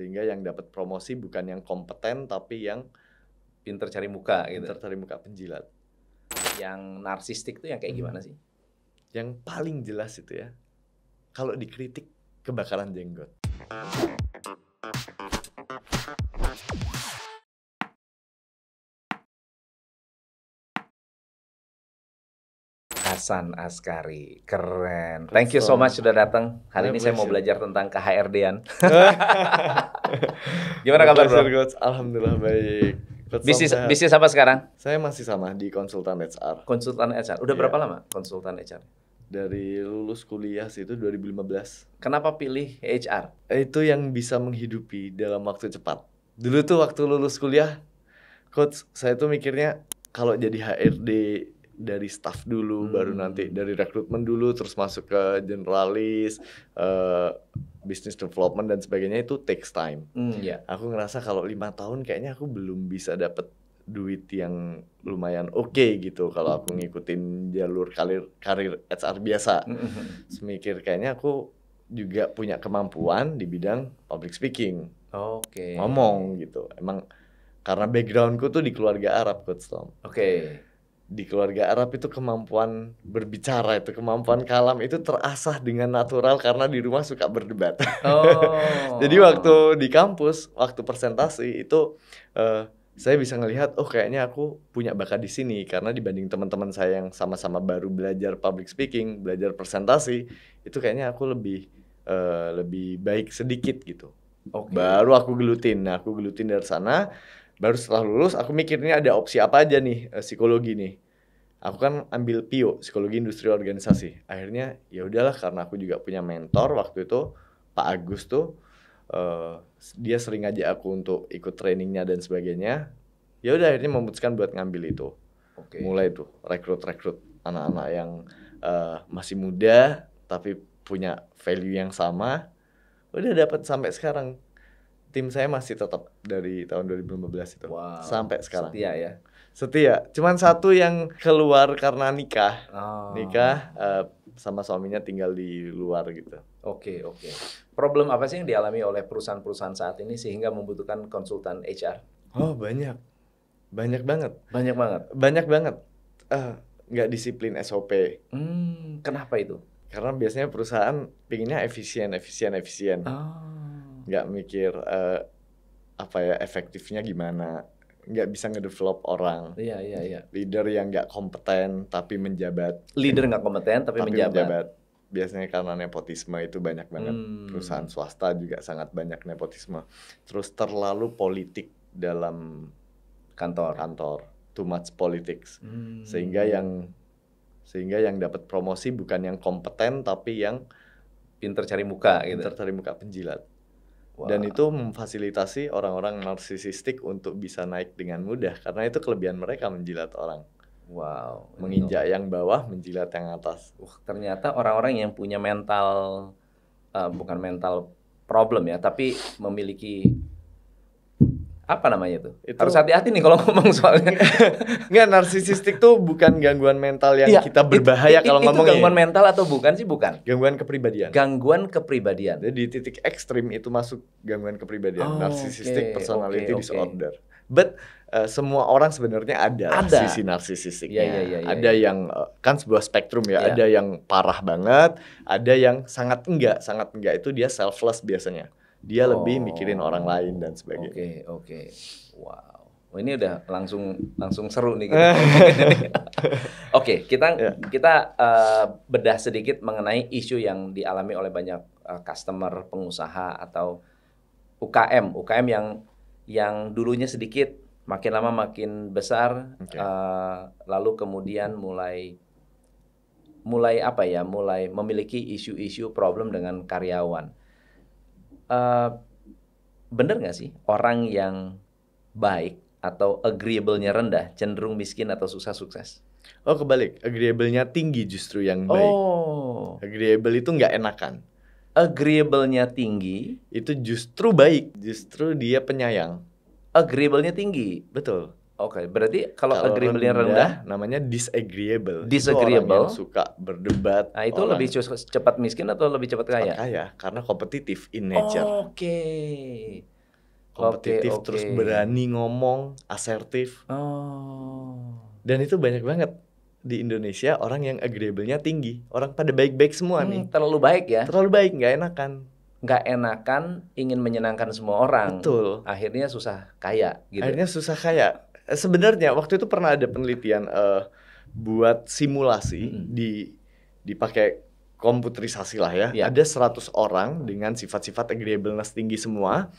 sehingga yang dapat promosi bukan yang kompeten tapi yang pinter cari muka gitu. Pinter cari muka penjilat. Yang narsistik tuh yang kayak hmm. gimana sih? Yang paling jelas itu ya. Kalau dikritik kebakaran jenggot. Hasan Askari. Keren. Thank you so much sudah datang. Hari ini saya mau belajar tentang KHRD-an. Gimana kabar, Bro? Alhamdulillah baik. bisnis bisnis apa sekarang? Saya masih sama di konsultan HR. Konsultan HR. Udah iya. berapa lama konsultan HR? Dari lulus kuliah sih itu 2015. Kenapa pilih HR? Itu yang bisa menghidupi dalam waktu cepat. Dulu tuh waktu lulus kuliah, coach, saya tuh mikirnya kalau jadi HRD dari staff dulu hmm. baru nanti dari rekrutmen dulu terus masuk ke generalis uh, business development dan sebagainya itu takes time. Hmm. Yeah. Aku ngerasa kalau lima tahun kayaknya aku belum bisa dapet duit yang lumayan oke okay gitu kalau aku ngikutin jalur karir karir HR biasa. Hmm, hmm, hmm. Semikir kayaknya aku juga punya kemampuan di bidang public speaking. Oke. Okay. Ngomong gitu. Emang karena backgroundku tuh di keluarga Arab, Coach Tom. Oke. Okay di keluarga Arab itu kemampuan berbicara itu kemampuan kalam itu terasah dengan natural karena di rumah suka berdebat. Oh. Jadi waktu di kampus waktu presentasi itu uh, saya bisa ngelihat oh kayaknya aku punya bakat di sini karena dibanding teman-teman saya yang sama-sama baru belajar public speaking, belajar presentasi itu kayaknya aku lebih uh, lebih baik sedikit gitu. Okay. Baru aku gelutin. Nah, aku gelutin dari sana baru setelah lulus aku mikir ini ada opsi apa aja nih uh, psikologi nih aku kan ambil PIO psikologi industri organisasi akhirnya ya udahlah karena aku juga punya mentor waktu itu Pak Agus tuh uh, dia sering ngajak aku untuk ikut trainingnya dan sebagainya ya udah akhirnya memutuskan buat ngambil itu okay. mulai tuh rekrut rekrut anak-anak yang uh, masih muda tapi punya value yang sama udah dapat sampai sekarang tim saya masih tetap dari tahun 2015 itu wow. sampai sekarang. Setia ya. Setia. Cuman satu yang keluar karena nikah. Oh. Nikah uh, sama suaminya tinggal di luar gitu. Oke, okay, oke. Okay. Problem apa sih yang dialami oleh perusahaan-perusahaan saat ini sehingga membutuhkan konsultan HR? Oh, banyak. Banyak banget. Banyak banget. Banyak banget. Uh, nggak disiplin SOP. Hmm, kenapa itu? Karena biasanya perusahaan pinginnya efisien, efisien, efisien. Oh nggak mikir uh, apa ya efektifnya gimana nggak bisa ngedevelop orang. Iya iya iya. Leader yang nggak kompeten tapi menjabat. Leader nggak kompeten tapi, tapi menjabat. menjabat. Biasanya karena nepotisme itu banyak banget. Hmm. Perusahaan swasta juga sangat banyak nepotisme. Terus terlalu politik dalam kantor. Kantor. Too much politics. Hmm. Sehingga yang sehingga yang dapat promosi bukan yang kompeten tapi yang pinter cari muka gitu. Pinter cari muka penjilat. Wow. Dan itu memfasilitasi orang-orang narsisistik untuk bisa naik dengan mudah karena itu kelebihan mereka menjilat orang. Wow. Menginjak yang bawah, menjilat yang atas. Uh, ternyata orang-orang yang punya mental uh, bukan mental problem ya, tapi memiliki apa namanya tuh? itu harus hati-hati nih kalau ngomong soalnya nggak narsisistik tuh bukan gangguan mental yang ya, kita berbahaya it, it, kalau ngomong gangguan mental atau bukan sih bukan gangguan kepribadian gangguan kepribadian jadi di titik ekstrim itu masuk gangguan kepribadian oh, narsisistik okay, personality okay, disorder okay. but Uh, semua orang sebenarnya ada, ada. sisi narsisistiknya. Ya, ya, ya, ada ya. yang eh, kan sebuah spektrum ya, ya. Ada yang parah banget, ada yang sangat enggak, sangat enggak itu dia selfless biasanya dia oh. lebih mikirin oh. orang lain dan sebagainya. Oke, okay, oke. Okay. Wow. Oh, ini udah langsung langsung seru nih. Gitu. oke, okay, kita yeah. kita uh, bedah sedikit mengenai isu yang dialami oleh banyak uh, customer, pengusaha atau UKM, UKM yang yang dulunya sedikit makin lama makin besar okay. uh, eh, lalu kemudian mulai mulai apa ya mulai memiliki isu-isu problem dengan karyawan uh, bener nggak sih orang yang baik atau agreeable-nya rendah cenderung miskin atau susah sukses? Oh kebalik, agreeable-nya tinggi justru yang baik. Oh. Agreeable itu nggak enakan. Agreeable-nya tinggi. Itu justru baik, justru dia penyayang. Agreeable-nya tinggi. Betul. Oke, okay, berarti kalau, agreeable rendah, rendah namanya disagreeable. Disagreeable. orang yang suka berdebat. Nah, itu orang... lebih cepat miskin atau lebih cepat kaya? kaya karena kompetitif in nature. Oke. Okay. Kompetitif okay, okay. terus berani ngomong, asertif. Oh. Dan itu banyak banget di Indonesia orang yang agreeable-nya tinggi. Orang pada baik-baik semua hmm, nih. Terlalu baik ya? Terlalu baik, nggak enakan nggak enakan ingin menyenangkan semua orang. Betul. Akhirnya susah kaya gitu. Akhirnya susah kaya. Eh, sebenarnya waktu itu pernah ada penelitian uh, buat simulasi hmm. di dipakai komputerisasi lah ya. ya. Ada 100 orang dengan sifat-sifat agreeableness tinggi semua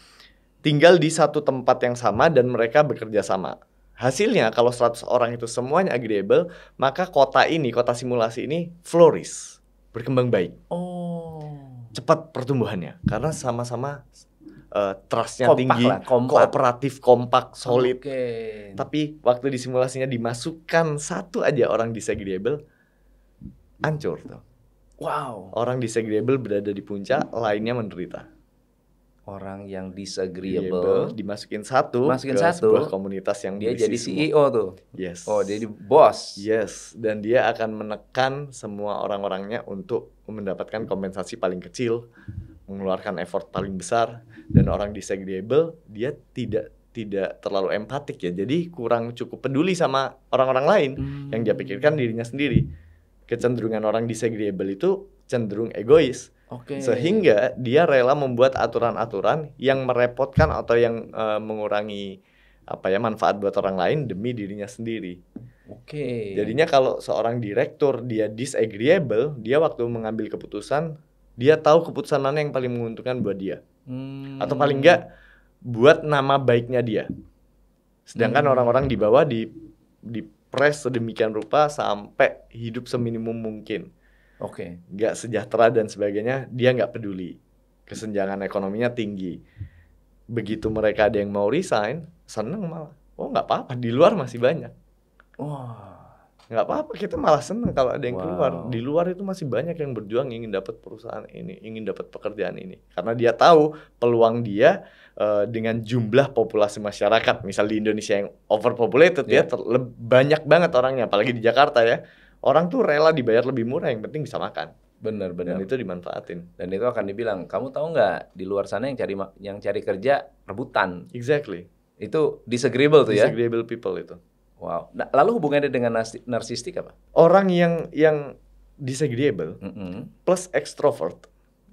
tinggal di satu tempat yang sama dan mereka bekerja sama. Hasilnya kalau 100 orang itu semuanya agreeable, maka kota ini, kota simulasi ini flourish, berkembang baik. Oh. Cepat pertumbuhannya karena sama-sama uh, trustnya kompak tinggi, lah, kompak. kooperatif, kompak, solid. Okay. Tapi waktu di simulasinya dimasukkan satu aja orang disagreeable, hancur tuh. Wow. Orang disagreeable berada di puncak, lainnya menderita. Orang yang disagreeable dimasukin satu, masukin ke satu, sebuah komunitas yang dia jadi CEO tuh. Yes. Oh, jadi bos. Yes, dan dia akan menekan semua orang-orangnya untuk mendapatkan kompensasi paling kecil mengeluarkan effort paling besar dan orang disagreeable dia tidak tidak terlalu empatik ya jadi kurang cukup peduli sama orang-orang lain hmm. yang dia hmm. pikirkan dirinya sendiri kecenderungan orang disagreeable itu cenderung egois okay. sehingga dia rela membuat aturan-aturan yang merepotkan atau yang uh, mengurangi apa ya manfaat buat orang lain demi dirinya sendiri Oke. Okay. Jadinya kalau seorang direktur dia disagreeable, dia waktu mengambil keputusan dia tahu keputusan mana yang paling menguntungkan buat dia hmm. atau paling enggak buat nama baiknya dia sedangkan orang hmm. orang-orang di bawah di di press sedemikian rupa sampai hidup seminimum mungkin oke okay. nggak sejahtera dan sebagainya dia nggak peduli kesenjangan ekonominya tinggi begitu mereka ada yang mau resign seneng malah oh nggak apa-apa di luar masih banyak wah oh nggak apa-apa kita malah seneng kalau ada yang wow. keluar di luar itu masih banyak yang berjuang ingin dapat perusahaan ini ingin dapat pekerjaan ini karena dia tahu peluang dia uh, dengan jumlah populasi masyarakat misal di Indonesia yang overpopulated yeah. ya iya. banyak banget orangnya apalagi di Jakarta ya orang tuh rela dibayar lebih murah yang penting bisa makan benar benar itu dimanfaatin dan itu akan dibilang kamu tahu nggak di luar sana yang cari yang cari kerja rebutan exactly itu disagreeable tuh disagreeable ya disagreeable people itu Wow. Nah, lalu hubungannya dengan narsistik apa? Orang yang yang disagreeable mm -hmm. plus extrovert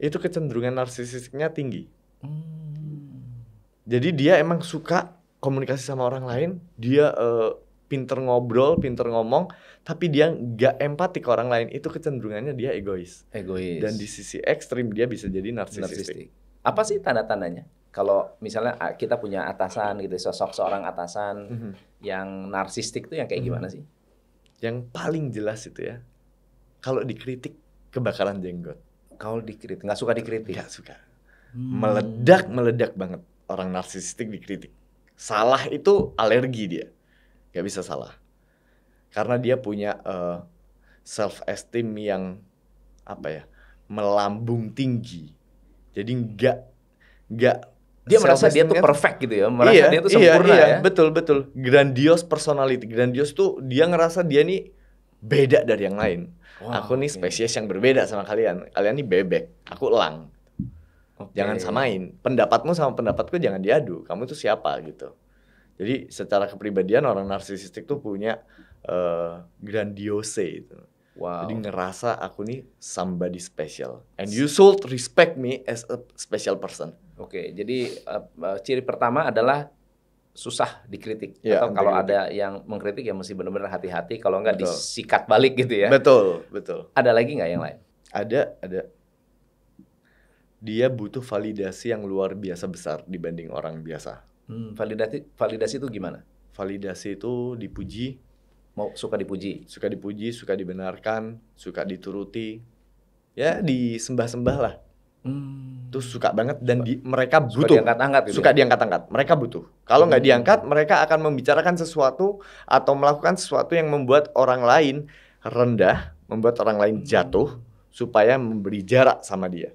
itu kecenderungan narsistiknya tinggi. Mm. Jadi dia emang suka komunikasi sama orang lain, dia uh, pinter ngobrol, pinter ngomong, tapi dia nggak empati ke orang lain. Itu kecenderungannya dia egois. Egois. Dan di sisi ekstrim dia bisa jadi narsistik. Apa sih tanda-tandanya? kalau misalnya ah, kita punya atasan gitu sosok seorang atasan mm -hmm. yang narsistik tuh yang kayak mm -hmm. gimana sih? Yang paling jelas itu ya kalau dikritik kebakaran jenggot. Kalau dikritik nggak suka dikritik. Nggak suka. Hmm. Meledak meledak banget orang narsistik dikritik. Salah itu alergi dia, nggak bisa salah karena dia punya uh, eh, self esteem yang apa ya melambung tinggi. Jadi nggak nggak dia merasa dia tuh kan? perfect gitu ya merasa iya, dia tuh iya, sempurna iya, ya betul betul grandios personality grandios tuh dia ngerasa dia nih beda dari yang lain wow, aku nih okay. Iya. spesies yang berbeda sama kalian kalian nih bebek aku elang okay. jangan samain pendapatmu sama pendapatku jangan diadu kamu tuh siapa gitu jadi secara kepribadian orang narsisistik tuh punya uh, grandiose itu Wow. Jadi ngerasa aku nih somebody special. And you should respect me as a special person. Oke, jadi uh, ciri pertama adalah susah dikritik ya, atau kalau ada yang mengkritik ya mesti benar-benar hati-hati kalau enggak disikat balik gitu ya. Betul, betul. Ada lagi nggak yang lain? Ada, ada. Dia butuh validasi yang luar biasa besar dibanding orang biasa. Hmm, validasi validasi itu gimana? Validasi itu dipuji, mau suka dipuji, suka dipuji, suka dibenarkan, suka dituruti. Ya, disembah-sembah lah Hmm. Tuh suka banget dan di, mereka butuh. Suka diangkat-angkat gitu. Suka ya? diangkat-angkat. Mereka butuh. Kalau nggak hmm. diangkat, mereka akan membicarakan sesuatu atau melakukan sesuatu yang membuat orang lain rendah, membuat orang lain hmm. jatuh supaya memberi jarak sama dia.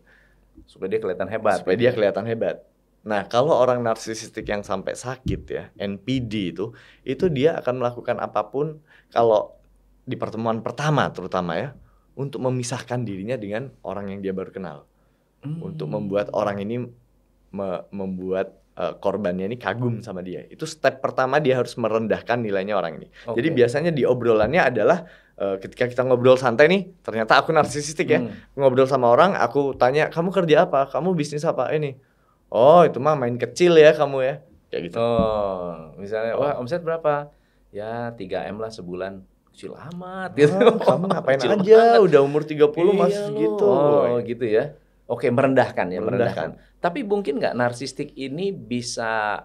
Supaya dia kelihatan hebat. Supaya dia kelihatan hebat. Nah, kalau orang narsisistik yang sampai sakit ya, NPD itu, itu dia akan melakukan apapun kalau di pertemuan pertama terutama ya, untuk memisahkan dirinya dengan orang yang dia baru kenal hmm. untuk membuat orang ini me membuat uh, korbannya ini kagum sama dia. Itu step pertama dia harus merendahkan nilainya orang ini. Okay. Jadi biasanya di obrolannya adalah uh, ketika kita ngobrol santai nih, ternyata aku narsisistik ya. Hmm. Ngobrol sama orang, aku tanya, "Kamu kerja apa? Kamu bisnis apa ini?" "Oh, itu mah main kecil ya kamu ya." Kayak gitu. Oh, misalnya, "Wah, oh. omset berapa?" "Ya, 3M lah sebulan." Kecil amat gitu. kamu ngapain aja udah umur 30 puluh iya. masih gitu. Oh, gitu ya. Oke, merendahkan ya, merendahkan. merendahkan. Tapi mungkin nggak narsistik ini bisa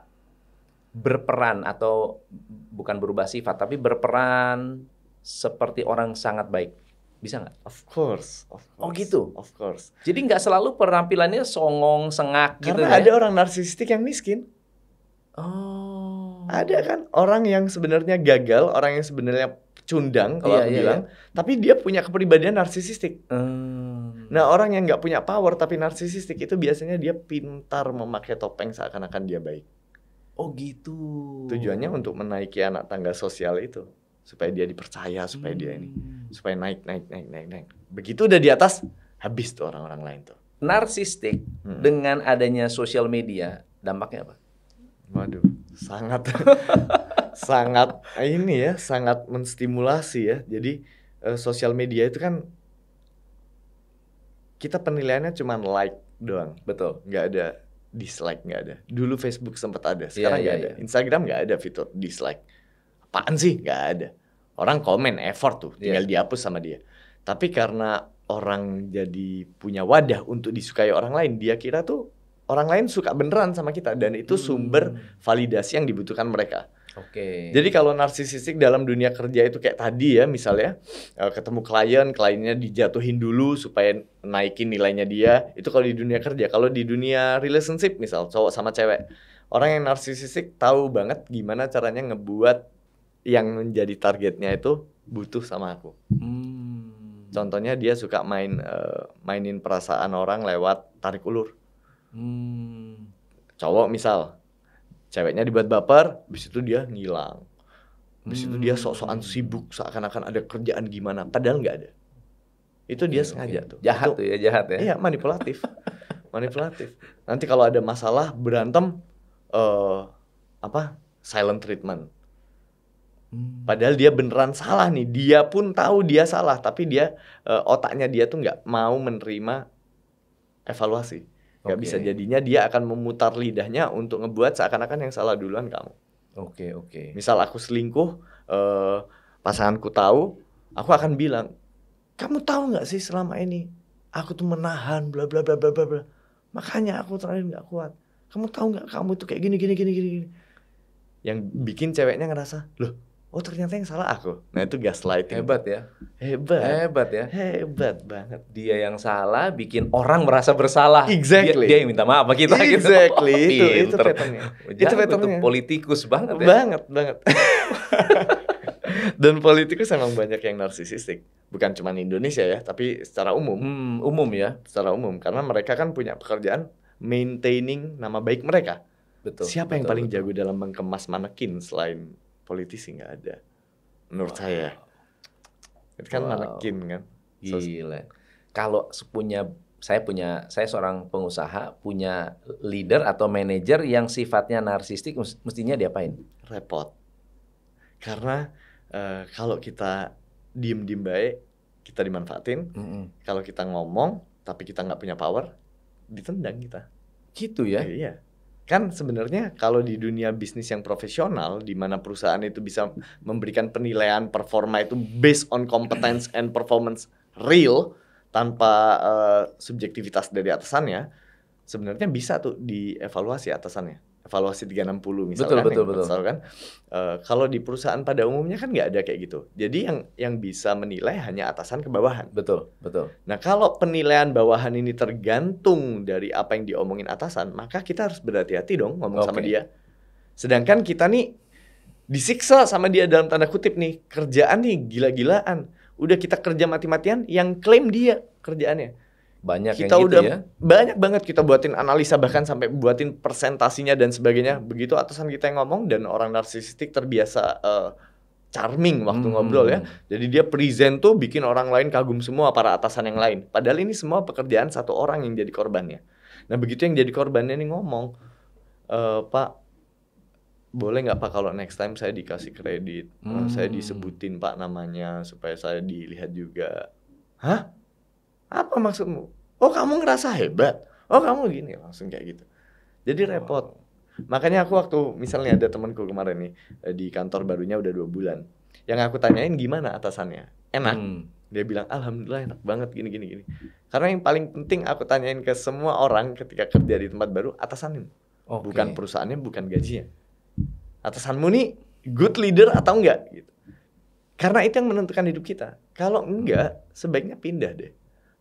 berperan atau bukan berubah sifat, tapi berperan seperti orang sangat baik. Bisa nggak? Of course, of course. Oh gitu? Of course. Jadi nggak selalu penampilannya songong, sengak Karena gitu Karena ya? ada orang narsistik yang miskin. Oh. Ada kan orang yang sebenarnya gagal, orang yang sebenarnya cundang kalau iya, aku iya, bilang, iya. tapi dia punya kepribadian narsisistik. Hmm. Nah orang yang nggak punya power tapi narsisistik itu biasanya dia pintar memakai topeng seakan-akan dia baik. Oh gitu. Tujuannya untuk menaiki anak tangga sosial itu supaya dia dipercaya, supaya hmm. dia ini, hmm. supaya naik naik naik naik naik. Begitu udah di atas habis tuh orang-orang lain tuh. Narsistik hmm. dengan adanya sosial media dampaknya apa? Waduh sangat sangat ini ya sangat menstimulasi ya jadi uh, sosial media itu kan kita penilaiannya cuma like doang betul nggak ada dislike nggak ada dulu Facebook sempat ada iya, sekarang nggak yeah, ada yeah. Instagram nggak ada fitur dislike apaan sih nggak ada orang komen effort tuh iya. tinggal yeah. dihapus sama dia tapi karena orang jadi punya wadah untuk disukai orang lain dia kira tuh orang lain suka beneran sama kita dan itu hmm. sumber validasi yang dibutuhkan mereka. Oke. Okay. Jadi kalau narsisistik dalam dunia kerja itu kayak tadi ya misalnya eh, ketemu klien, kliennya dijatuhin dulu supaya naikin nilainya dia. Itu kalau di dunia kerja. Kalau di dunia relationship misal cowok sama cewek, orang yang narsisistik tahu banget gimana caranya ngebuat yang menjadi targetnya itu butuh sama aku. Hmm. Contohnya dia suka main uh, mainin perasaan orang lewat tarik ulur. Hmm. Cowok misal, ceweknya dibuat baper, habis itu dia ngilang. Habis hmm. itu dia sok-sokan hmm. sibuk seakan-akan ada kerjaan gimana, padahal nggak ada. Itu dia hmm, sengaja tuh. Jahat itu, tuh ya, jahat ya. Iya, manipulatif. manipulatif. Nanti kalau ada masalah berantem uh, apa? silent treatment. Hmm. Padahal dia beneran salah nih. Dia pun tahu dia salah, tapi dia uh, otaknya dia tuh nggak mau menerima evaluasi okay. bisa jadinya dia akan memutar lidahnya untuk ngebuat seakan-akan yang salah duluan kamu oke okay, oke okay. misal aku selingkuh eh, pasanganku tahu aku akan bilang kamu tahu nggak sih selama ini aku tuh menahan bla bla bla bla bla bla makanya aku terakhir nggak kuat kamu tahu nggak kamu tuh kayak gini gini gini gini yang bikin ceweknya ngerasa loh oh ternyata yang salah aku. Nah itu gaslighting. Hebat ya. Hebat. Hebat ya. Hebat banget. Dia yang salah bikin orang merasa bersalah. Exactly. Dia, dia yang minta maaf sama kita. Gitu. Exactly. Gitu. Oh, itu, itu patternnya. itu politikus banget ya. Banget, banget. Dan politikus emang banyak yang narsisistik. Bukan cuma Indonesia ya, tapi secara umum. Hmm, umum ya. Secara umum. Karena mereka kan punya pekerjaan maintaining nama baik mereka. Betul. Siapa betul, yang paling betul. jago dalam mengemas manekin selain politisi nggak ada menurut wow. saya itu kan wow. manekin kan gila kalau punya saya punya saya seorang pengusaha punya leader atau manajer yang sifatnya narsistik mestinya diapain repot karena uh, kalau kita diem diem baik kita dimanfaatin mm -hmm. kalau kita ngomong tapi kita nggak punya power ditendang kita gitu ya iya kan sebenarnya kalau di dunia bisnis yang profesional di mana perusahaan itu bisa memberikan penilaian performa itu based on competence and performance real tanpa uh, subjektivitas dari atasannya sebenarnya bisa tuh dievaluasi atasannya valuasi 360 misalkan betul, betul, betul. Misal kan uh, kalau di perusahaan pada umumnya kan nggak ada kayak gitu jadi yang yang bisa menilai hanya atasan ke bawahan betul betul nah kalau penilaian bawahan ini tergantung dari apa yang diomongin atasan maka kita harus berhati-hati dong ngomong okay. sama dia sedangkan kita nih disiksa sama dia dalam tanda kutip nih kerjaan nih gila-gilaan udah kita kerja mati-matian yang klaim dia kerjaannya banyak kita yang gitu udah gitu ya? banyak banget kita buatin analisa bahkan sampai buatin persentasinya dan sebagainya begitu atasan kita yang ngomong dan orang narsistik terbiasa uh, charming waktu hmm. ngobrol ya jadi dia present tuh bikin orang lain kagum semua para atasan yang lain padahal ini semua pekerjaan satu orang yang jadi korbannya nah begitu yang jadi korbannya ini ngomong e, pak boleh nggak pak kalau next time saya dikasih kredit eh, hmm. saya disebutin pak namanya supaya saya dilihat juga hah apa maksudmu? Oh kamu ngerasa hebat. Oh kamu gini langsung kayak gitu. Jadi repot. Makanya aku waktu misalnya ada temanku kemarin nih eh, di kantor barunya udah dua bulan. Yang aku tanyain gimana atasannya? Enak. Hmm. Dia bilang alhamdulillah enak banget gini gini gini. Karena yang paling penting aku tanyain ke semua orang ketika kerja di tempat baru atasannya. Okay. Bukan perusahaannya, bukan gajinya. Atasanmu nih good leader atau enggak gitu. Karena itu yang menentukan hidup kita. Kalau enggak, sebaiknya pindah deh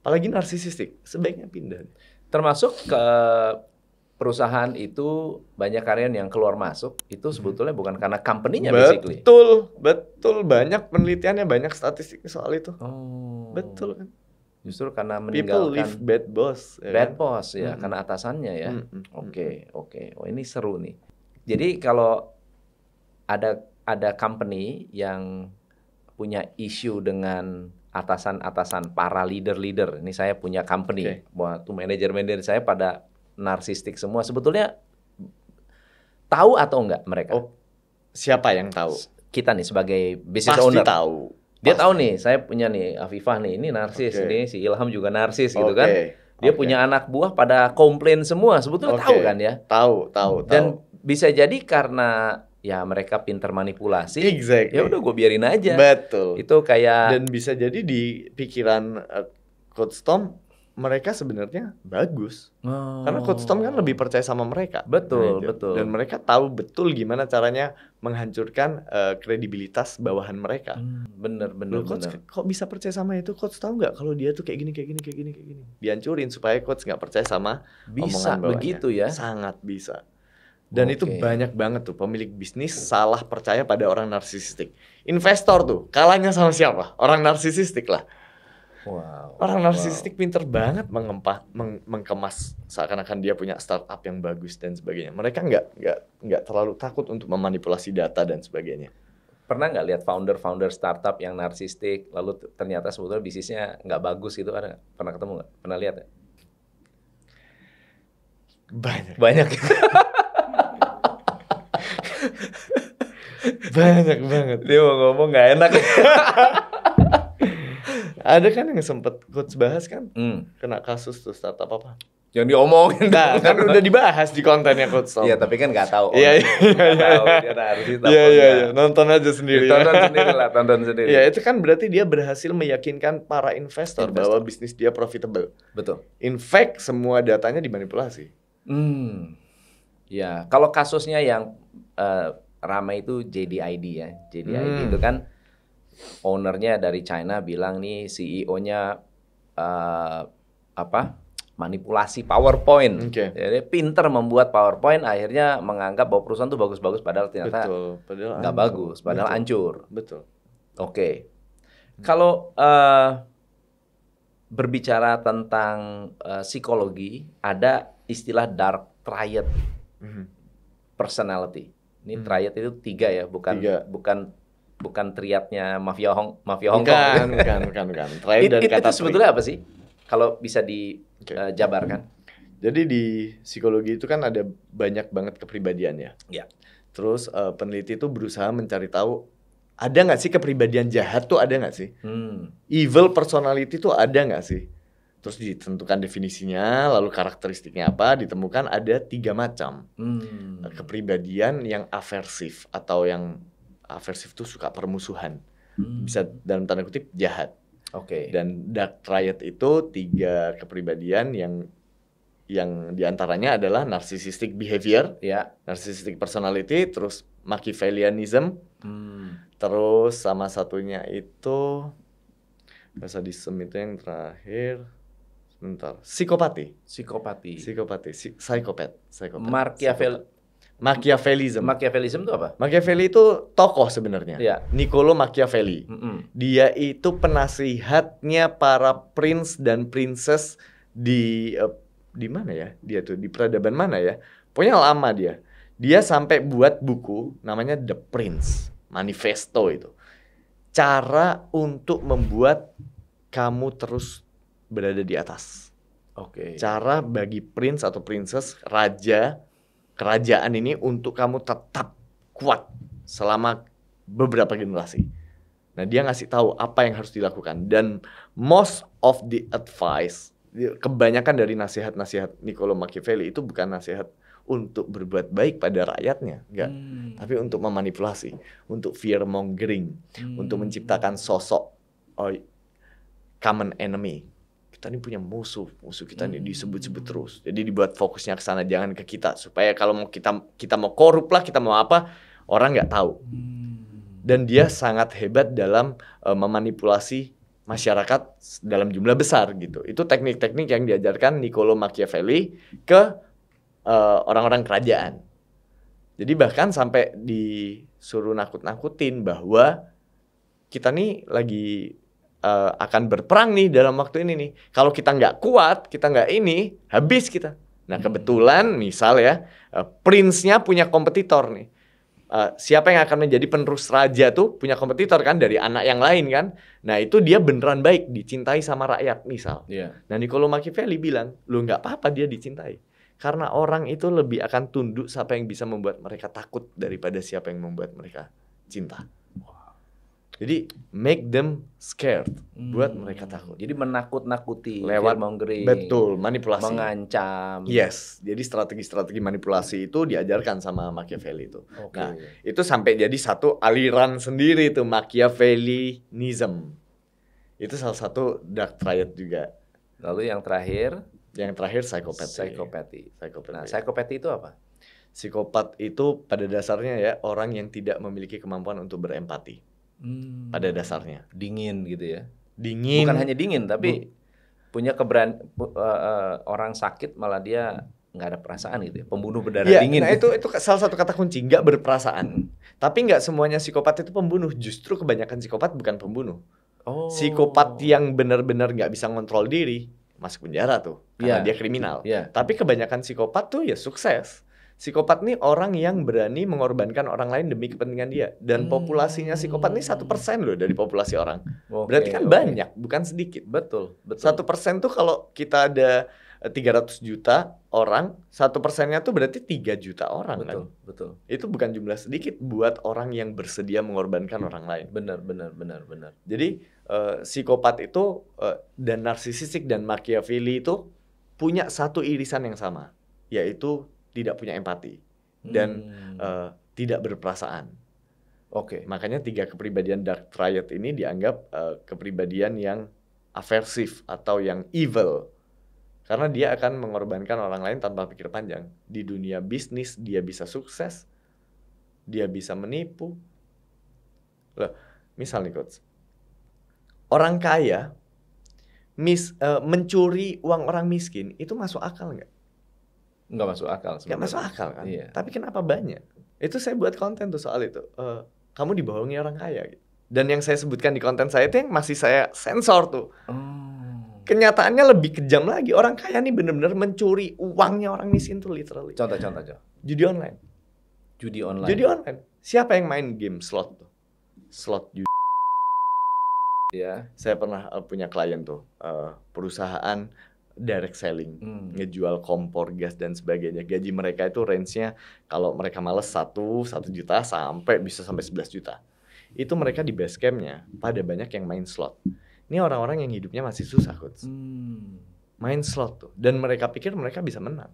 apalagi narsisistik, sebaiknya pindah. Termasuk ke perusahaan itu banyak karyawan yang keluar masuk itu hmm. sebetulnya bukan karena company-nya basically. Betul, betul banyak penelitiannya, banyak statistik soal itu. Oh. Betul kan? Justru karena meninggalkan people leave bad boss. Ya bad kan? boss ya, -hmm. karena atasannya ya. Oke, hmm, hmm, -hmm. oke. Okay, okay. Oh, ini seru nih. Jadi kalau ada ada company yang punya isu dengan atasan-atasan para leader-leader. Ini saya punya company, okay. tuh manajer-manajer saya pada narsistik semua. Sebetulnya tahu atau enggak mereka? Oh, siapa yang tahu? Kita nih sebagai business Pasti owner. tahu. Dia Pasti. tahu nih, saya punya nih Afifah nih, ini narsis, okay. ini si Ilham juga narsis okay. gitu kan. Dia okay. punya anak buah pada komplain semua, sebetulnya okay. tahu kan ya? Tahu, tahu, tahu. Dan bisa jadi karena ya mereka pinter manipulasi. Exactly. Ya udah gue biarin aja. Betul. Itu kayak dan bisa jadi di pikiran uh, eh, Coach Tom mereka sebenarnya bagus. Oh. Karena Coach Tom kan lebih percaya sama mereka. Betul, nah, gitu. betul. Dan mereka tahu betul gimana caranya menghancurkan uh, kredibilitas bawahan mereka. Hmm, bener, bener, Loh, Coach, bener. Kok bisa percaya sama itu? Coach tahu nggak kalau dia tuh kayak gini, kayak gini, kayak gini, kayak gini. Dihancurin supaya Coach nggak percaya sama bisa, begitu ya? Sangat bisa. Dan okay. itu banyak banget tuh pemilik bisnis salah percaya pada orang narsisistik. Investor tuh kalahnya sama siapa? Orang narsisistik lah. Wow. Orang narsisistik wow. pinter banget mengempah, meng, mengkemas seakan-akan dia punya startup yang bagus dan sebagainya. Mereka nggak nggak nggak terlalu takut untuk memanipulasi data dan sebagainya. Pernah nggak lihat founder-founder startup yang narsistik lalu ternyata sebetulnya bisnisnya nggak bagus gitu ada Pernah ketemu nggak? Pernah lihat? ya? Banyak. Banyak. banyak banget dia mau ngomong nggak enak ada kan yang sempet coach bahas kan hmm. kena kasus tuh startup apa yang diomongin nah, kan udah dibahas di kontennya coach Iya tapi kan nggak tahu. Iya iya iya iya. iya iya. iya Nonton aja sendiri. Ya, tonton ya. sendiri lah, tonton sendiri. Iya itu kan berarti dia berhasil meyakinkan para investor, investor. bahwa bisnis dia profitable. Betul. In fact semua datanya dimanipulasi. Hmm. Ya, kalau kasusnya yang uh, eh, ramai itu JDID ya. JDID hmm. itu kan ownernya dari China bilang nih CEO-nya uh, eh, apa? manipulasi PowerPoint. Okay. Jadi pinter membuat PowerPoint akhirnya menganggap bahwa perusahaan itu bagus-bagus padahal ternyata nggak bagus, padahal Betul. hancur. Betul. Oke. Okay. Hmm. Kalau uh, berbicara tentang uh, psikologi, ada istilah dark triad mm-hmm. personality. Ini mm-hmm. triad itu tiga ya, bukan tiga. bukan bukan triadnya mafia Hong mafia Hong bukan, Kong. Bukan, bukan, bukan. Triad It, dari it, kata itu sebetulnya apa sih? Kalau bisa dijabarkan. Eh, okay. Uh, Jadi di psikologi itu kan ada banyak banget kepribadiannya. Iya. Yeah. Terus uh, peneliti itu berusaha mencari tahu ada nggak sih kepribadian jahat tuh ada nggak sih? Hmm. Evil personality tuh ada nggak sih? terus ditentukan definisinya, lalu karakteristiknya apa, ditemukan ada tiga macam hmm. Eh, kepribadian yang aversif atau yang aversif itu suka permusuhan, hmm. bisa dalam tanda kutip jahat. Oke. Okay. Dan dark triad itu tiga kepribadian yang yang diantaranya adalah narcissistic behavior, ya, narcissistic personality, terus Machiavellianism, hmm. terus sama satunya itu bahasa disem itu yang terakhir bentar. Psikopati. Psikopati. Psikopati. Psikopat. Psikopat. Machiavelli. Machiavellism. Machiavellism itu apa? Machiavelli itu tokoh sebenarnya. Ya. Niccolo Machiavelli. Mm -hmm. Dia itu penasihatnya para prince dan princess di uh, di mana ya? Dia tuh di peradaban mana ya? Pokoknya lama dia. Dia sampai buat buku namanya The Prince Manifesto itu. Cara untuk membuat kamu terus berada di atas. Oke. Okay. Cara bagi prince atau princess, raja, kerajaan ini untuk kamu tetap kuat selama beberapa generasi. Nah, dia ngasih tahu apa yang harus dilakukan dan most of the advice kebanyakan dari nasihat-nasihat Niccolo Machiavelli itu bukan nasihat untuk berbuat baik pada rakyatnya, enggak, hmm. tapi untuk memanipulasi, untuk fear mongering, hmm. untuk menciptakan sosok oh, common enemy, kita ini punya musuh, musuh kita ini hmm. disebut-sebut terus. Jadi dibuat fokusnya ke sana, jangan ke kita supaya kalau mau kita kita mau korup lah, kita mau apa, orang nggak tahu. Hmm. Dan dia sangat hebat dalam uh, memanipulasi masyarakat dalam jumlah besar gitu. Itu teknik-teknik yang diajarkan Niccolo Machiavelli ke orang eh, orang-orang kerajaan. Jadi bahkan sampai disuruh nakut-nakutin bahwa kita nih lagi uh, akan berperang nih dalam waktu ini nih. Kalau kita nggak kuat, kita nggak ini, habis kita. Nah hmm. kebetulan misal ya, uh, prince-nya punya kompetitor nih. Uh, siapa yang akan menjadi penerus raja tuh punya kompetitor kan dari anak yang lain kan. Nah itu dia beneran baik, dicintai sama rakyat misal. Yeah. Nah Niccolo Machiavelli bilang, lu nggak apa-apa dia dicintai. Karena orang itu lebih akan tunduk siapa yang bisa membuat mereka takut daripada siapa yang membuat mereka cinta. Jadi make them scared, hmm. buat mereka takut. Jadi menakut-nakuti, lewat mongering, betul, manipulasi, mengancam. Yes, jadi strategi-strategi manipulasi itu diajarkan sama Machiavelli itu. Okay. Nah, itu sampai jadi satu aliran sendiri itu Machiavellianism. Itu salah satu dark triad juga. Lalu yang terakhir, yang terakhir psikopati. Psikopati. Psikopati. Nah, psikopati itu apa? Psikopat itu pada dasarnya ya orang yang tidak memiliki kemampuan untuk berempati hmm. pada dasarnya dingin gitu ya dingin bukan hanya dingin tapi Bu. punya keberan uh, uh, orang sakit malah dia nggak ada perasaan gitu ya pembunuh berdarah ya, dingin nah itu itu salah satu kata kunci nggak berperasaan tapi nggak semuanya psikopat itu pembunuh justru kebanyakan psikopat bukan pembunuh oh. psikopat yang benar-benar nggak bisa ngontrol diri masuk penjara tuh karena ya. dia kriminal ya. tapi kebanyakan psikopat tuh ya sukses Psikopat nih orang yang berani mengorbankan orang lain demi kepentingan dia. Dan hmm. populasinya psikopat nih satu persen loh dari populasi orang. Okay, Berarti kan okay. banyak, bukan sedikit. Betul. Satu persen tuh kalau kita ada 300 eh, juta orang, satu persennya tuh berarti 3 juta orang betul, kan? Betul, Itu bukan jumlah sedikit buat orang yang bersedia mengorbankan orang lain. Benar, benar, benar, benar. Jadi uh, psikopat itu uh, dan narsisistik dan Machiavelli itu punya satu irisan yang sama, yaitu tidak punya empati hmm. dan hmm. uh, tidak berperasaan. Oke. Okay. Makanya tiga kepribadian dark triad ini dianggap uh, kepribadian yang aversif atau yang evil. Karena dia akan mengorbankan orang lain tanpa pikir panjang. Di dunia bisnis dia bisa sukses, dia bisa menipu. Loh, misal nih coach. Orang kaya mis, uh, mencuri uang orang miskin itu masuk akal nggak? Nggak masuk akal. Sebenernya. Nggak masuk akal kan. Iya. Tapi kenapa banyak? Itu saya buat konten tuh soal itu. Uh, kamu dibohongi orang kaya. Gitu. Dan yang saya sebutkan di konten saya itu yang masih saya sensor tuh. Hmm. Kenyataannya lebih kejam lagi. Orang kaya nih bener-bener mencuri uangnya orang miskin tuh literally. Contoh-contoh aja. Judi online. Judi online. Judi online. Siapa yang main game slot tuh? Slot judi. Ya. Saya pernah eh, punya klien tuh, uh, perusahaan direct selling, hmm. ngejual kompor gas dan sebagainya. Gaji mereka itu range-nya kalau mereka males satu satu juta sampai bisa sampai 11 juta. Itu mereka di base campnya pada banyak yang main slot. Ini orang-orang yang hidupnya masih susah, coach. Hmm. Main slot tuh dan mereka pikir mereka bisa menang.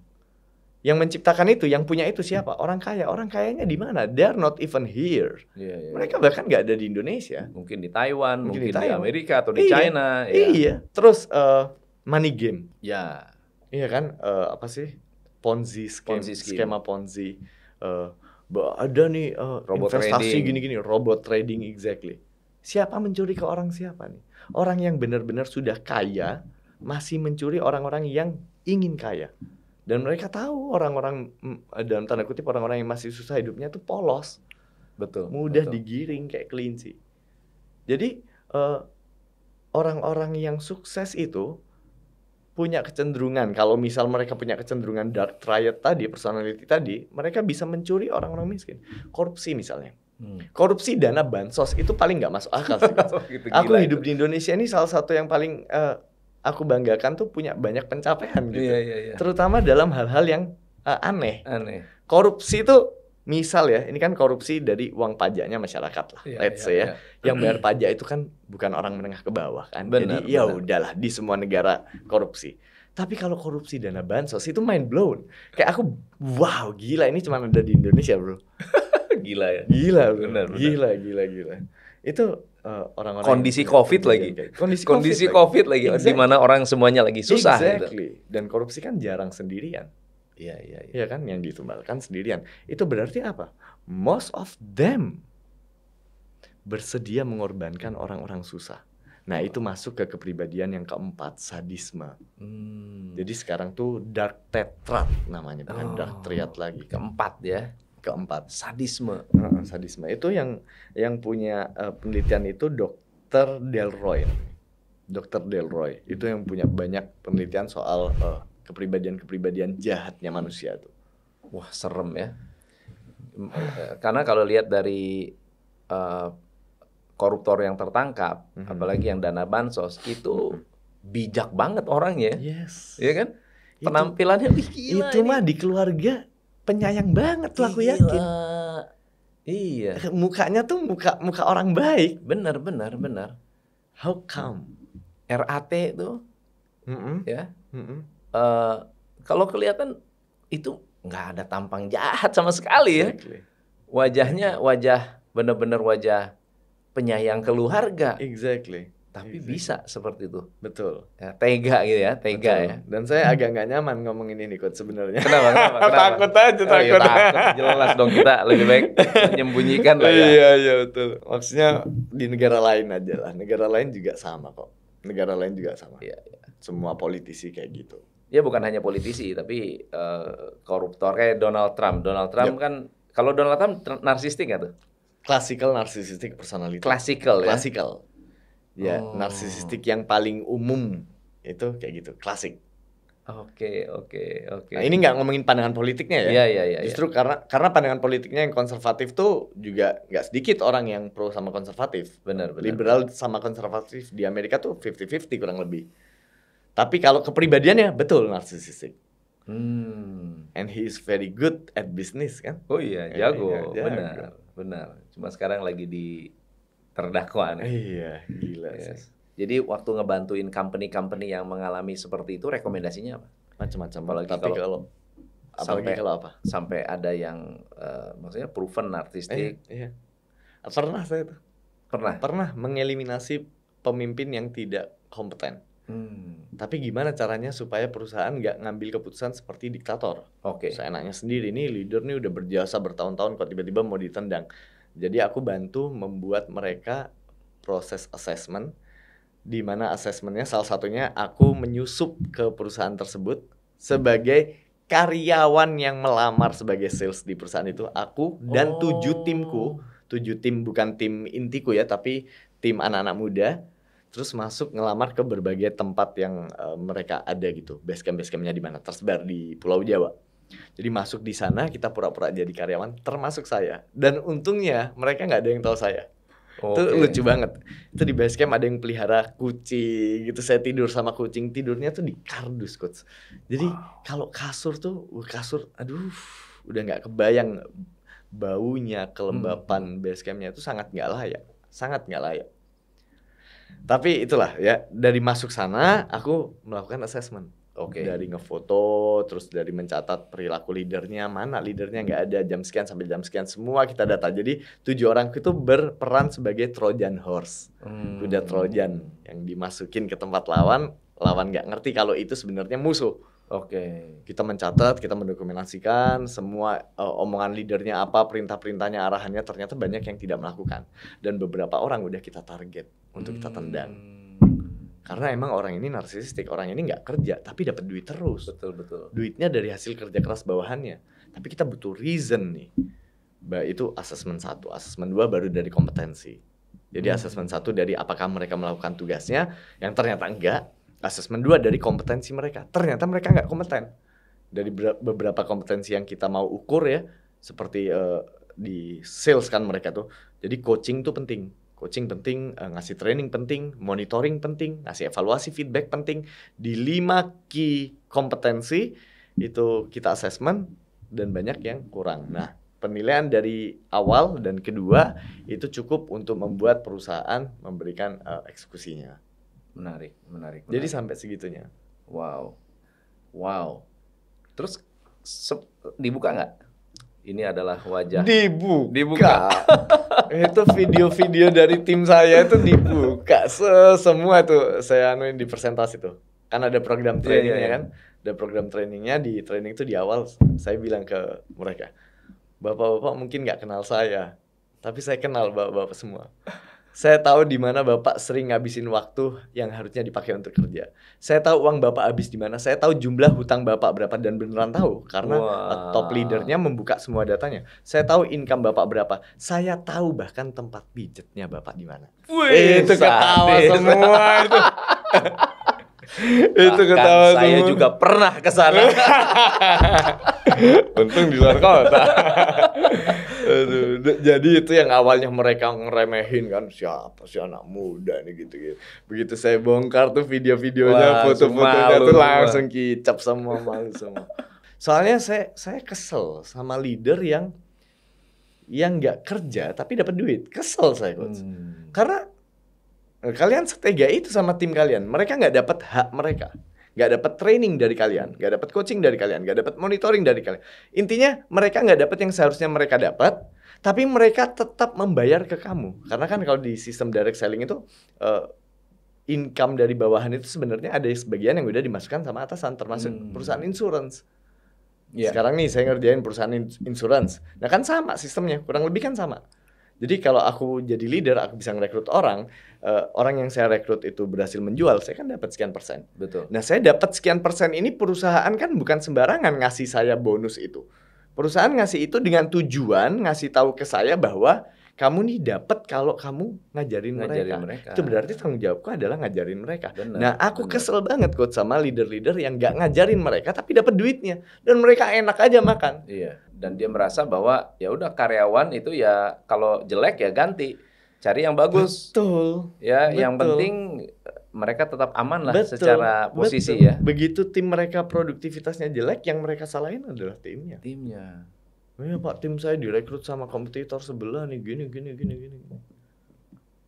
Yang menciptakan itu, yang punya itu siapa? Orang kaya. Orang kayanya di mana? They're not even here. Yeah, yeah. Iya. Mereka bahkan nggak ada di Indonesia. Mungkin di Taiwan, mungkin, mungkin di, Taiwan. di Amerika atau di iya, China. Iya. iya. Terus uh, money game. Ya. Iya kan uh, apa sih Ponzi scheme, Ponzi scheme. skema Ponzi. Uh, ada nih uh, robot investasi gini-gini, robot trading exactly. Siapa mencuri ke orang siapa nih? Orang yang benar-benar sudah kaya masih mencuri orang-orang yang ingin kaya. Dan mereka tahu orang-orang dalam tanda kutip orang-orang yang masih susah hidupnya tuh polos. Betul. Mudah betul. digiring kayak kelinci. Jadi orang-orang uh, orang -orang yang sukses itu punya kecenderungan kalau misal mereka punya kecenderungan dark triad tadi personality tadi mereka bisa mencuri orang-orang miskin korupsi misalnya hmm. korupsi dana bansos itu paling nggak masuk akal sih oh, gitu aku hidup di Indonesia ini salah satu yang paling uh, aku banggakan tuh punya banyak pencapaian iya, gitu yeah, iya. terutama dalam hal-hal yang uh, aneh korupsi itu misal ya, ini kan korupsi dari uang pajaknya masyarakat lah, yeah, let's yeah, say ya. Yeah. Yang hmm. bayar pajak itu kan bukan orang menengah ke bawah kan. Bener, Jadi ya udahlah di semua negara korupsi. Tapi kalau korupsi dana bansos itu mind blown. Kayak aku wow, gila ini cuma ada di Indonesia, Bro. gila ya. Gila, bro. Bener, bener. Gila, gila, gila. Itu eh, orang-orang uh, kondisi kondisi COVID lagi. Kondisi, kondisi COVID, lagi, lagi. Exactly. di mana orang semuanya lagi susah gitu. exactly. gitu. Dan korupsi kan jarang sendirian Iya, iya, iya. Ya kan yang ditumbalkan sendirian. Itu berarti apa? Most of them bersedia mengorbankan orang-orang susah. Nah, itu masuk ke kepribadian yang keempat, sadisme. Hmm. Jadi sekarang tuh dark tetrad namanya, bukan oh. dark triad lagi. Keempat ya. Keempat. Sadisme. Uh, sadisme itu yang yang punya uh, penelitian itu Dr. Delroy. Dr. Delroy itu yang punya banyak penelitian soal uh, kepribadian-kepribadian jahatnya manusia tuh. Wah, serem ya. Eh, karena kalau lihat dari uh, koruptor yang tertangkap, mm -hmm. apalagi yang dana bansos itu mhm. bijak banget orangnya. Yes. Iya kan? Penampilannya itu, gila. Itu ini. mah di keluarga penyayang banget tuh aku gila. yakin. Iya. Mukanya tuh muka muka orang baik. Bener bener bener. How come? RAT tuh, mm -mm. ya, mm -mm uh, kalau kelihatan itu nggak ada tampang jahat sama sekali ya. Wajahnya wajah benar-benar wajah penyayang keluarga. Exactly. Tapi exactly. bisa seperti itu. Betul. Ya, tega gitu ya, tega Betul. ya. Dan saya agak nggak nyaman ngomongin ini coach sebenarnya. Kenapa? kenapa, kenapa? takut aja, oh, iya, takut. takut. Jelas dong kita lebih baik menyembunyikan lah ya. Iya, iya betul. Maksudnya di negara lain aja lah. Negara lain juga sama kok. Negara lain juga sama. Iya, iya. Semua politisi kayak gitu dia bukan hanya politisi tapi uh, koruptor kayak Donald Trump. Donald Trump yep. kan kalau Donald Trump narsistik atau? tuh? Classical narcissistic personality. Classical, ya. Classical. Ya, oh. narsistik yang paling umum itu kayak gitu, klasik. Oke, okay, oke, okay, oke. Okay. Nah, ini nggak ngomongin pandangan politiknya ya? Iya, iya, iya. iya. Justru ya. karena karena pandangan politiknya yang konservatif tuh juga nggak sedikit orang yang pro sama konservatif. Benar, benar. Liberal sama konservatif di Amerika tuh 50-50 kurang lebih. Tapi kalau kepribadiannya betul narsisistik. Hmm. And he is very good at business kan? Oh iya, jago. Iya, jago. Benar, benar. Cuma sekarang lagi di terdakwa nih. Iya, gila yes. Jadi waktu ngebantuin company-company yang mengalami seperti itu rekomendasinya apa? Macam-macam. Apalagi Tapi kalau, kalau sampai kalau apa? Sampai ada yang uh, maksudnya proven artistik. Eh, iya. Pernah saya itu. Pernah. Pernah mengeliminasi pemimpin yang tidak kompeten. Hmm. Tapi gimana caranya supaya perusahaan nggak ngambil keputusan seperti diktator? Oke. Okay. Seenaknya sendiri ini leader ini udah berjasa bertahun-tahun kok tiba-tiba mau ditendang. Jadi aku bantu membuat mereka proses assessment di mana assessmentnya salah satunya aku menyusup ke perusahaan tersebut sebagai karyawan yang melamar sebagai sales di perusahaan itu aku dan oh. tujuh timku tujuh tim bukan tim intiku ya tapi tim anak-anak muda terus masuk ngelamar ke berbagai tempat yang uh, mereka ada gitu base basecamp basecampnya di mana tersebar di Pulau Jawa jadi masuk di sana kita pura-pura jadi karyawan termasuk saya dan untungnya mereka nggak ada yang tahu saya okay. itu lucu banget itu di base camp ada yang pelihara kucing gitu saya tidur sama kucing tidurnya tuh di kardus coach jadi wow. kalau kasur tuh kasur aduh udah nggak kebayang baunya kelembapan hmm. campnya itu sangat nggak layak sangat nggak layak tapi itulah ya dari masuk sana aku melakukan assessment. Oke. Okay. Dari ngefoto, terus dari mencatat perilaku leadernya, mana leadernya nggak ada jam sekian sampai jam sekian semua kita data. Jadi tujuh orang itu berperan sebagai Trojan horse, hmm. kuda Trojan yang dimasukin ke tempat lawan, lawan nggak ngerti kalau itu sebenarnya musuh. Oke. Okay. Kita mencatat, kita mendokumentasikan semua uh, omongan leadernya apa, perintah-perintahnya, arahannya ternyata banyak yang tidak melakukan dan beberapa orang udah kita target untuk kita tendang. Hmm. Karena emang orang ini narsistik, orang ini nggak kerja tapi dapat duit terus. Betul betul. Duitnya dari hasil kerja keras bawahannya. Tapi kita butuh reason nih. Bah, itu asesmen satu, asesmen dua baru dari kompetensi. Jadi hmm. asesmen satu dari apakah mereka melakukan tugasnya, yang ternyata enggak asesmen dua dari kompetensi mereka. Ternyata mereka nggak kompeten. Dari beberapa kompetensi yang kita mau ukur ya, seperti uh, di sales kan mereka tuh. Jadi coaching tuh penting. Coaching penting, uh, ngasih training penting, monitoring penting, ngasih evaluasi feedback penting. Di lima key kompetensi itu kita asesmen dan banyak yang kurang. Nah, penilaian dari awal dan kedua itu cukup untuk membuat perusahaan memberikan uh, eksekusinya. Menarik, menarik. menarik. Jadi sampai segitunya. Wow, wow. Terus sep, dibuka nggak? Ini adalah wajah. Dibuka. Dibuka. itu video-video dari tim saya itu dibuka semua tuh saya anuin di presentasi tuh. Kan ada program iya, trainingnya yeah, yeah. kan. Ada program trainingnya di training itu di awal saya bilang ke mereka, bapak-bapak mungkin nggak kenal saya, tapi saya kenal bapak-bapak semua. Saya tahu di mana Bapak sering ngabisin waktu yang harusnya dipakai untuk kerja. Saya tahu uang Bapak habis di mana. Saya tahu jumlah hutang Bapak berapa dan beneran tahu karena wow. Eh, top leadernya membuka semua datanya. Saya tahu income Bapak berapa. Saya tahu bahkan tempat pijetnya Bapak di mana. itu ketawa semua itu. itu ketawa saya semua. juga pernah ke sana. Untung di luar kota. Aduh, jadi itu yang awalnya mereka ngeremehin kan siapa sih anak muda nih gitu-gitu. Begitu saya bongkar tuh video-videonya, foto-fotonya tuh langsung kicap semua malu semua. Soalnya saya saya kesel sama leader yang yang nggak kerja tapi dapat duit. Kesel saya coach. Hmm. Karena eh, kalian setega itu sama tim kalian. Mereka nggak dapat hak mereka nggak dapat training dari kalian, nggak dapat coaching dari kalian, nggak dapat monitoring dari kalian. Intinya mereka nggak dapat yang seharusnya mereka dapat, tapi mereka tetap membayar ke kamu. Karena kan kalau di sistem direct selling itu uh, income dari bawahan itu sebenarnya ada sebagian yang udah dimasukkan sama atasan, termasuk hmm. perusahaan insurance. Yeah. Sekarang nih saya ngerjain perusahaan insurance. Nah kan sama sistemnya, kurang lebih kan sama. Jadi kalau aku jadi leader, aku bisa merekrut orang, uh, orang yang saya rekrut itu berhasil menjual, saya kan dapat sekian persen. Betul. Nah, saya dapat sekian persen ini perusahaan kan bukan sembarangan ngasih saya bonus itu. Perusahaan ngasih itu dengan tujuan ngasih tahu ke saya bahwa kamu nih dapat kalau kamu ngajarin, ngajarin mereka. mereka. Itu berarti tanggung jawabku adalah ngajarin mereka. Bener, nah, aku bener. kesel banget kok sama leader-leader yang nggak ngajarin mereka tapi dapat duitnya dan mereka enak aja makan. Iya. Dan dia merasa bahwa ya udah karyawan itu ya kalau jelek ya ganti. Cari yang bagus. Betul. Ya, Betul. yang penting eh, mereka tetap aman lah betul, secara posisi betul. ya. Begitu tim mereka produktivitasnya jelek, yang mereka salahin adalah timnya. Timnya. Iya pak tim saya direkrut sama kompetitor sebelah nih gini gini gini gini.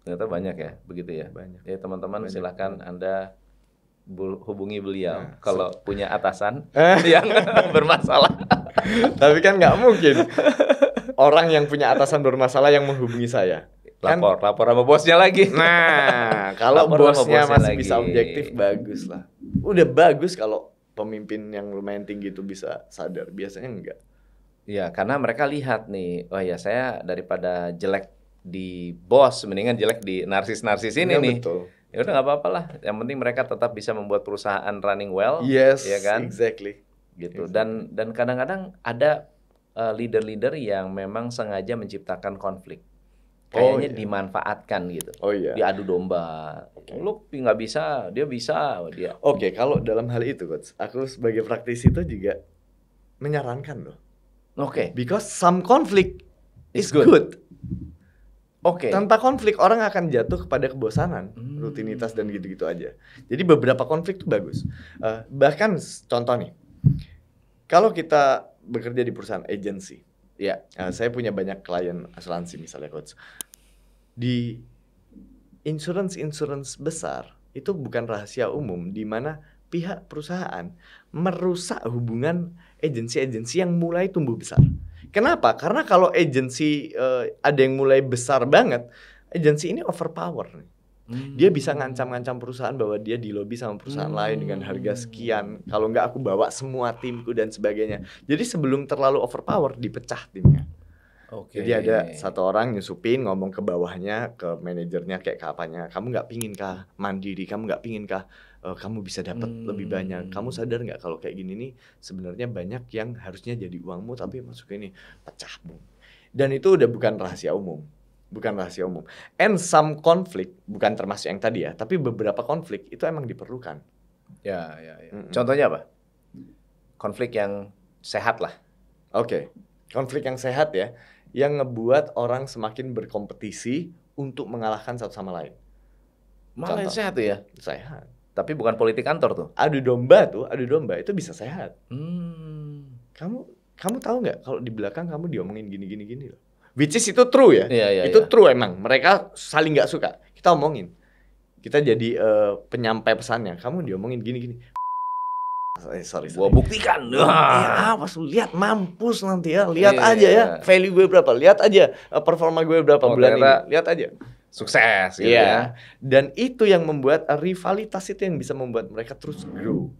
Ternyata banyak ya begitu ya. Banyak. Ya teman-teman silahkan anda hubungi beliau nah, kalau so. punya atasan eh. yang bermasalah. Tapi kan nggak mungkin orang yang punya atasan bermasalah yang menghubungi saya. Kan lapor, kan, lapor sama bosnya lagi. Nah, kalau bosnya, bosnya masih lagi. bisa objektif bagus lah. Udah bagus kalau pemimpin yang lumayan tinggi itu bisa sadar. Biasanya enggak. Iya, oh. karena mereka lihat nih, oh ya saya daripada jelek di bos mendingan jelek di narsis-narsis ini ya, nih. Betul. Ya udah nggak apa-apa lah. Yang penting mereka tetap bisa membuat perusahaan running well. Yes. Ya kan? Exactly. Gitu. Exactly. Dan dan kadang-kadang ada leader eh, leader-leader yang memang sengaja menciptakan konflik. Oh, Kayaknya oh, iya. yeah. dimanfaatkan gitu. Oh iya. Diadu domba. Okay. Lu nggak bisa, dia bisa, dia. Oke, okay, kalau dalam hal itu coach, aku sebagai praktisi itu juga menyarankan loh Oke. Okay. Because some conflict is good. good. Oke. Okay. Tanpa konflik orang akan jatuh kepada kebosanan, hmm. rutinitas dan gitu-gitu aja. Jadi beberapa konflik tuh bagus. Uh, bahkan contoh nih, kalau kita bekerja di perusahaan agency, ya uh, saya punya banyak klien asuransi misalnya coach. Di insurance insurance besar itu bukan rahasia umum di mana pihak perusahaan merusak hubungan agensi-agensi yang mulai tumbuh besar. Kenapa? Karena kalau agensi uh, ada yang mulai besar banget, agensi ini overpower. Hmm. Dia bisa hmm. ngancam-ngancam perusahaan bahwa dia dilobi sama perusahaan hmm. lain dengan hmm. harga sekian. Kalau nggak aku bawa semua timku dan sebagainya. Jadi sebelum terlalu overpower dipecah timnya. Okay. Jadi ada satu orang nyusupin ngomong ke bawahnya, ke manajernya kayak ke apanya, kamu nggak pinginkah mandiri, kamu nggak pinginkah? kah uh, kamu bisa dapat hmm. lebih banyak. Hmm. Kamu sadar nggak kalau kayak gini nih sebenarnya banyak yang harusnya jadi uangmu tapi masuk ini pecah bom. Dan itu udah bukan rahasia umum. Bukan rahasia umum. And some conflict bukan termasuk yang tadi ya, tapi beberapa konflik itu emang diperlukan. Ya, ya, ya. Mm -mm. Contohnya apa? Konflik yang sehat lah. Oke. Okay. Konflik yang sehat ya, yang ngebuat orang semakin berkompetisi untuk mengalahkan satu sama lain. Malah yang sehat ya? Sehat tapi bukan politik kantor tuh. Adu domba tuh, adu domba itu bisa sehat. Hmm. Kamu kamu tahu nggak kalau di belakang kamu diomongin gini-gini gini loh. Which is itu true ya. Yeah, yeah, itu yeah. true emang. Mereka saling nggak suka. Kita omongin. Kita jadi uh, penyampai pesannya. Kamu diomongin gini-gini. sorry, eh, sorry. Gua buktikan. Wah. Ya, pas lu lihat mampus nanti ya. Lihat yeah, iya, aja yeah. ya. Iya. Value gue berapa? Lihat aja eh, performa gue berapa oh, bulan ini. Lihat aja sukses gitu yeah. ya. Dan itu yang membuat rivalitas itu yang bisa membuat mereka terus grow.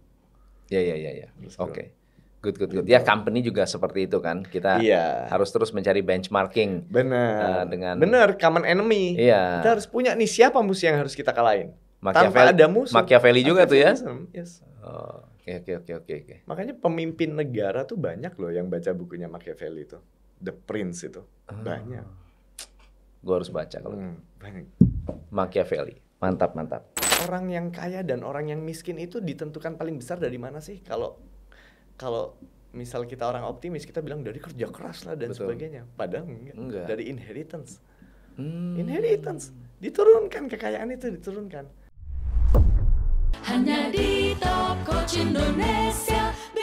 Ya ya ya ya. Oke. Good good good. Gitu. Ya company juga seperti itu kan. Kita yeah. harus terus mencari benchmarking. Eh, Benar. Uh, dengan Benar, common enemy. Iya. Yeah. Kita harus punya nih siapa musuh yang harus kita kalahin. Machiavelli, Tanpa ada musuh. Machiavelli juga tuh ya. Yes. Oh. Oke oke oke oke. Makanya pemimpin negara tuh banyak loh yang baca bukunya Machiavelli itu, The Prince itu ah. banyak gue harus baca kalau hmm, banyak. Machiavelli mantap mantap orang yang kaya dan orang yang miskin itu ditentukan paling besar dari mana sih kalau kalau misal kita orang optimis kita bilang dari kerja keras lah dan Betul. sebagainya padahal enggak, enggak. dari inheritance hmm. inheritance diturunkan kekayaan itu diturunkan hanya di Top Coach Indonesia